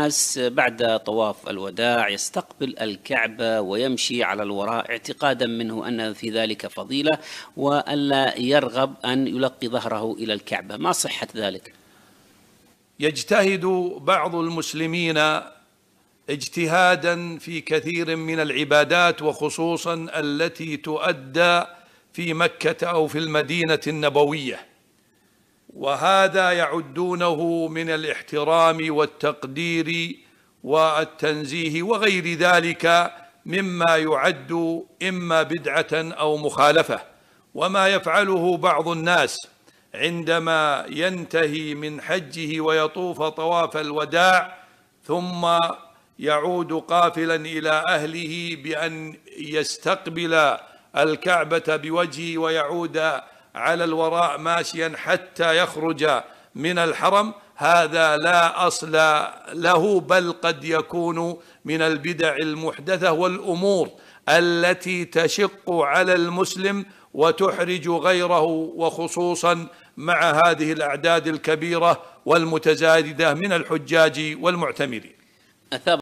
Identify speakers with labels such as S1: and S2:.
S1: الناس بعد طواف الوداع يستقبل الكعبة ويمشي على الوراء اعتقادا منه أن في ذلك فضيلة وألا يرغب أن يلقي ظهره إلى الكعبة ما صحة ذلك؟
S2: يجتهد بعض المسلمين اجتهادا في كثير من العبادات وخصوصا التي تؤدى في مكة أو في المدينة النبوية وهذا يعدونه من الاحترام والتقدير والتنزيه وغير ذلك مما يعد اما بدعه او مخالفه وما يفعله بعض الناس عندما ينتهي من حجه ويطوف طواف الوداع ثم يعود قافلا الى اهله بان يستقبل الكعبه بوجهه ويعود على الوراء ماشيا حتى يخرج من الحرم هذا لا اصل له بل قد يكون من البدع المحدثه والامور التي تشق على المسلم وتحرج غيره وخصوصا مع هذه الاعداد الكبيره والمتزايده من الحجاج والمعتمرين